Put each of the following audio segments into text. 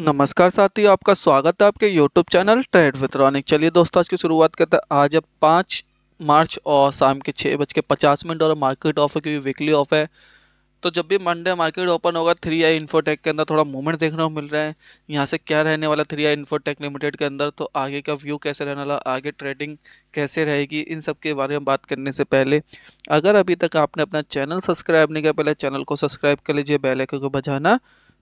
नमस्कार साथियों आपका स्वागत है आपके यूट्यूब चैनल ट्रेड विद्रॉनिक चलिए दोस्तों आज की शुरुआत करते हैं आज अब पाँच मार्च और शाम के छः बज के पचास मिनट और मार्केट ऑफ है क्योंकि वीकली ऑफ है तो जब भी मंडे मार्केट ओपन होगा थ्री आई इन्फोटेक के अंदर थोड़ा मूवमेंट देखने को मिल रहा है यहाँ से क्या रहने वाला थ्री आई इन्फोटेक लिमिटेड के अंदर तो आगे का व्यू कैसे रहने वाला आगे ट्रेडिंग कैसे रहेगी इन सब के बारे में बात करने से पहले अगर अभी तक आपने अपना चैनल सब्सक्राइब नहीं किया पहले चैनल को सब्सक्राइब कर लीजिए बेलैक को बजाना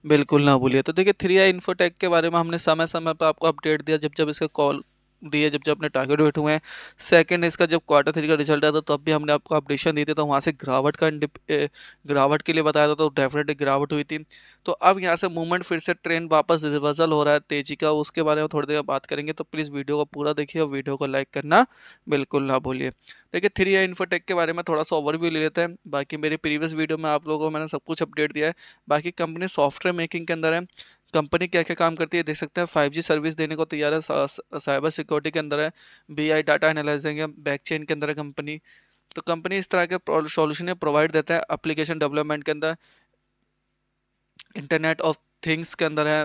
बिल्कुल ना भूलिए तो देखिए थ्री आई इन्फोटेक के बारे में हमने समय समय पर आपको अपडेट दिया जब जब इसका कॉल दिए जब जब अपने टारगेट वेट हुए हैं सेकंड इसका जब क्वार्टर थ्री का रिजल्ट आया था तब भी हमने आपको अपडेशन दी थी तो वहाँ से गिरावट का गिरावट के लिए बताया था तो डेफिनेटली गिरावट हुई थी तो अब यहाँ से मूवमेंट फिर से ट्रेन वापस रिवर्सल हो रहा है तेजी का उसके बारे में थोड़ी देर बात करेंगे तो प्लीज़ वीडियो को पूरा देखिए और वीडियो को लाइक करना बिल्कुल ना भूलिए देखिए थ्री या इन्फोटेक के बारे में थोड़ा सा ओवरव्यू ले लेते हैं बाकी मेरी प्रीवियस वीडियो में आप लोगों को मैंने सब कुछ अपडेट दिया है बाकी कंपनी सॉफ्टवेयर मेकिंग के अंदर है कंपनी क्या क्या काम करती है देख सकते हैं फाइव जी सर्विस देने को तैयार है साइबर सिक्योरिटी के अंदर है बी आई डाटा एनालाइजिंग है बैक चेन के अंदर है कंपनी तो कंपनी इस तरह के सॉल्यूशन प्रोवाइड देता है अप्लीकेशन डेवलपमेंट के अंदर इंटरनेट ऑफ थिंग्स के अंदर है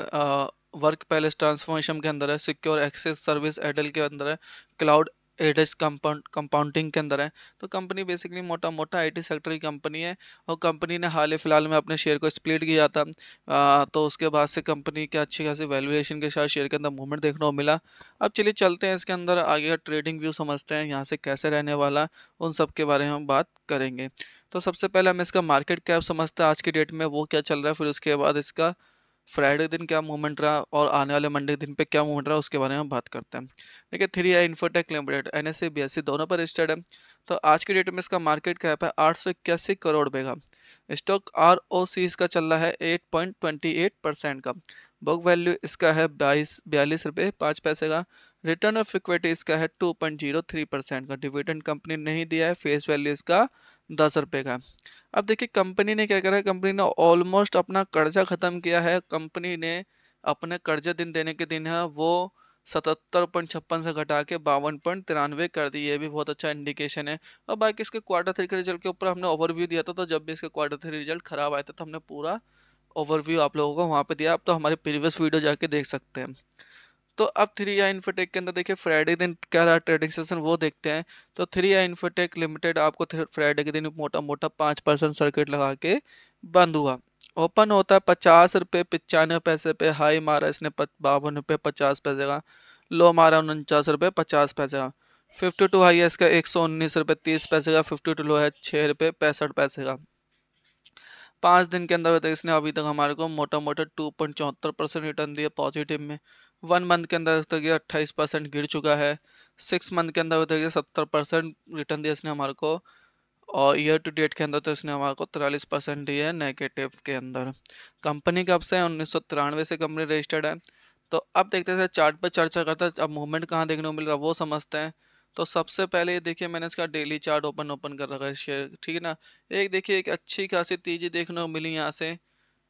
वर्क पैलेस ट्रांसफॉर्मेशन के अंदर है सिक्योर एक्सेस सर्विस एडल के अंदर है क्लाउड एडेस कंपाउंड कंपाउंडिंग के अंदर है तो कंपनी बेसिकली मोटा मोटा आईटी सेक्टर की कंपनी है और कंपनी ने हाल ही फिलहाल में अपने शेयर को स्प्लिट किया था आ, तो उसके बाद से कंपनी के अच्छी खासी वैल्यूएशन के साथ शेयर के अंदर मूवमेंट देखने को मिला अब चलिए चलते हैं इसके अंदर आगे का ट्रेडिंग व्यू समझते हैं यहाँ से कैसे रहने वाला उन सब के बारे में हम बात करेंगे तो सबसे पहले हम इसका मार्केट कैप समझते हैं आज की डेट में वो क्या चल रहा है फिर उसके बाद इसका फ्राइडे दिन क्या मूवमेंट रहा और आने वाले मंडे दिन पे क्या मूवमेंट रहा उसके बारे में बात करते हैं देखिए three I Infotech limited N S C दोनों पर रजिस्टर्ड है तो आज के डेट में इसका मार्केट कैप है आठ सौ इक्यासी करोड़ रुपये का स्टॉक आर ओ सी इसका चल रहा है eight point twenty eight percent का बुक वैल्यू इसका है बाईस बयालीस रुपये पाँच पैसे का रिटर्न ऑफ इक्विटी इसका है two point zero three percent का डिविडेंड कंपनी नहीं दिया है फेस वैल्यू इसका दस रुपये का अब देखिए कंपनी ने क्या करा है कंपनी ने ऑलमोस्ट अपना कर्जा ख़त्म किया है कंपनी ने अपने कर्जे दिन देने के दिन है वो सतहत्तर पॉइंट छप्पन से घटा के बावन पॉइंट तिरानवे कर दी ये भी बहुत अच्छा इंडिकेशन है और बाकी इसके क्वार्टर थ्री के रिजल्ट के ऊपर हमने ओवरव्यू दिया था तो जब भी इसके क्वार्टर थ्री रिजल्ट खराब आया था तो हमने पूरा ओवरव्यू आप लोगों को वहाँ पर दिया आप तो हमारे प्रीवियस वीडियो जाके देख सकते हैं तो अब थ्री आई इन्फोटेक के अंदर देखिए फ्राइडे दिन क्या रहा ट्रेडिंग सेशन वो देखते हैं तो थ्री आई इन्फोटेक लिमिटेड आपको फ्राइडे के दिन मोटा मोटा पाँच परसेंट सर्किट लगा के बंद हुआ ओपन होता है पचास रुपये पचानवे पैसे पे हाई मारा इसने बावन रुपये पचास पैसे का लो मारा उनचास रुपये पचास पैसे का फिफ्टी टू हाई है इसका एक सौ उन्नीस रुपये तीस पैसे का फिफ्टी टू लो है छः रुपये पैंसठ पैसे का पाँच दिन के अंदर इसने अभी तक हमारे को मोटा मोटा टू पॉइंट चौहत्तर परसेंट रिटर्न दिया पॉजिटिव में वन मंथ के अंदर देखते हैं अट्ठाईस परसेंट गिर चुका है सिक्स मंथ के अंदर तक ये सत्तर परसेंट रिटर्न दिया इसने हमारे को और ईयर टू डेट के अंदर तो इसने हमारे को तिरालीस परसेंट दिए है नेगेटिव के अंदर कंपनी कब से उन्नीस से कंपनी रजिस्टर्ड है तो अब देखते थे चार्ट पर चर्चा करता है अब मूवमेंट कहाँ देखने को मिल रहा है वो समझते हैं तो सबसे पहले देखिए मैंने इसका डेली चार्ट ओपन ओपन कर रखा है शेयर ठीक है ना एक देखिए एक अच्छी खासी तेजी देखने को मिली यहाँ से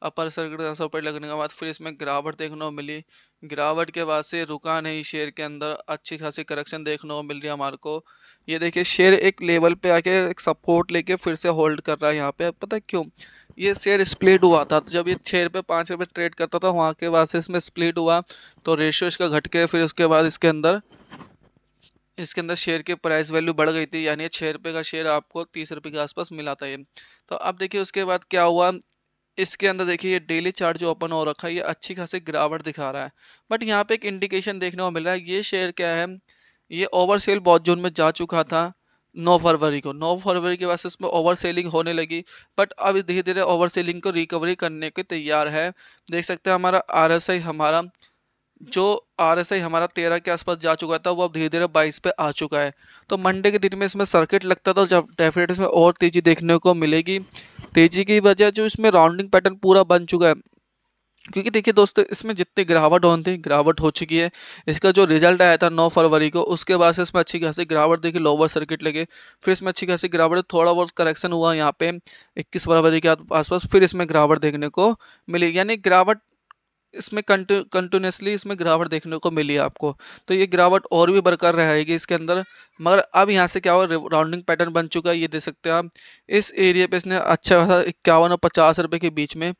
अपर सर्किट रुपये लगने के बाद फिर इसमें गिरावट देखने को मिली गिरावट के बाद से रुका नहीं शेयर के अंदर अच्छी खासी करेक्शन देखने को मिल रही है हमारे को ये देखिए शेयर एक लेवल पे आके एक सपोर्ट लेके फिर से होल्ड कर रहा है यहाँ पे पता क्यों ये शेयर स्प्लिट हुआ था तो जब ये छः रुपये पाँच रुपये ट्रेड करता था वहाँ के बाद से इसमें स्प्लिट हुआ तो रेशियो इसका घट के फिर उसके बाद इसके अंदर इसके अंदर शेयर की प्राइस वैल्यू बढ़ गई थी यानी छः रुपये का शेयर आपको तीस रुपये के आसपास मिला था ये तो अब देखिए उसके बाद क्या हुआ इसके अंदर देखिए ये डेली चार्ट जो ओपन हो रखा है ये अच्छी खासी गिरावट दिखा रहा है बट यहाँ पे एक इंडिकेशन देखने को मिल रहा है ये शेयर क्या है ये ओवर सेल बहुत जून में जा चुका था नौ फरवरी को नौ फरवरी के वजह से इसमें ओवर सेलिंग होने लगी बट अब धीरे धीरे ओवर सेलिंग को रिकवरी करने के तैयार है देख सकते हैं हमारा आर हमारा जो आर एस आई हमारा तेरह के आसपास जा चुका था वो अब धीरे धीरे बाईस पे आ चुका है तो मंडे के दिन में इसमें सर्किट लगता था जब डेफिनेट इसमें और तेज़ी देखने को मिलेगी तेजी की वजह जो इसमें राउंडिंग पैटर्न पूरा बन चुका है क्योंकि देखिए दोस्तों इसमें जितनी गिरावट होनी थी गिरावट हो चुकी है इसका जो रिजल्ट आया था 9 फरवरी को उसके बाद से इसमें अच्छी खासी गिरावट देखी लोअर सर्किट लगे फिर इसमें अच्छी खासी गिरावट थोड़ा बहुत करेक्शन हुआ यहाँ पे 21 फरवरी के आसपास फिर इसमें गिरावट देखने को मिली यानी गिरावट इसमें कंटिन्यूसली इसमें गिरावट देखने को मिली है आपको तो ये गिरावट और भी बरकरार रहेगी इसके अंदर मगर अब यहाँ से क्या हुआ राउंडिंग पैटर्न बन चुका है ये देख सकते हैं आप इस एरिया पे इसने अच्छा खासा इक्यावन और पचास रुपये के बीच में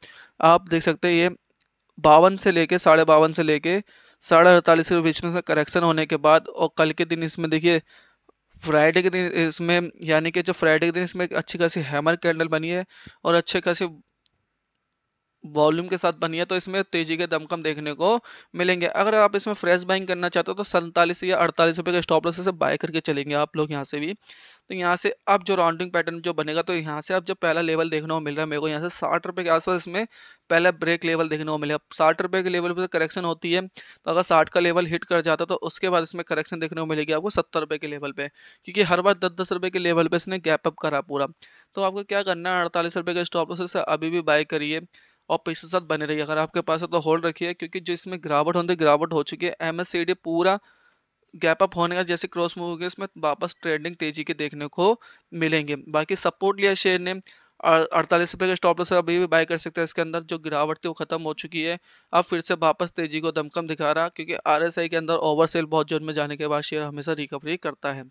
आप देख सकते हैं ये बावन से लेके साढ़े बावन से लेके साढ़े अड़तालीस के बीच में करेक्शन होने के बाद और कल के दिन इसमें देखिए फ्राइडे के दिन इसमें यानी कि जो फ्राइडे के दिन इसमें अच्छी खासी हैमर कैंडल बनी है और अच्छे खासी वॉल्यूम के साथ बनी है तो इसमें तेजी के दमकम देखने को मिलेंगे अगर आप इसमें फ्रेश बाइंग करना चाहते हो तो सैंतालीस या अड़तालीस रुपये का स्टॉप लॉस से बाय करके चलेंगे आप लोग यहाँ से भी तो यहाँ से अब जो राउंडिंग पैटर्न जो बनेगा तो यहाँ से अब जो पहला लेवल देखने को मिल रहा है मेरे को यहाँ से साठ रुपये के आसपास इसमें पहला ब्रेक लेवल देखने को मिलेगा साठ रुपये के लेवल पर करेक्शन होती है तो अगर साठ का लेवल हिट कर जाता तो उसके बाद इसमें करेक्शन देखने को मिलेगी आपको सत्तर रुपये के लेवल पर क्योंकि हर बार दस दस रुपये के लेवल पर इसने गैप अप करा पूरा तो आपको क्या करना है अड़तालीस रुपये के स्टॉप लॉस से अभी भी बाय करिए और पैसे साथ बने रहिए अगर आपके पास है तो होल्ड रखिए क्योंकि जो इसमें गिरावट होती गिरावट हो चुकी है एम एस पूरा गैप अप होने का जैसे क्रॉस मूव हो गया इसमें वापस ट्रेडिंग तेजी के देखने को मिलेंगे बाकी सपोर्ट लिया शेयर ने अड़तालीस रुपये का स्टॉप लॉस अभी भी बाय कर सकते हैं इसके अंदर जो गिरावट थी वो खत्म हो चुकी है अब फिर से वापस तेजी को दमकम दिखा रहा क्योंकि आरएसआई के अंदर ओवर सेल बहुत जोर में जाने के बाद शेयर हमेशा रिकवरी करता है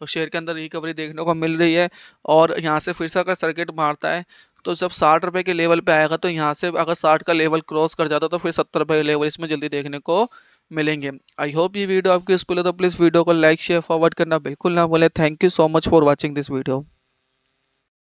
तो शेयर के अंदर रिकवरी देखने को मिल रही है और यहाँ से फिर से अगर सर्किट मारता है तो जब साठ रुपये के लेवल पे आएगा तो यहाँ से अगर साठ का लेवल क्रॉस कर जाता तो फिर सत्तर रुपये लेवल इसमें जल्दी देखने को मिलेंगे आई होप ये वीडियो आपकी स्कूल है तो प्लीज़ वीडियो को लाइक शेयर फॉरवर्ड करना बिल्कुल ना बोले thank you so much for watching this video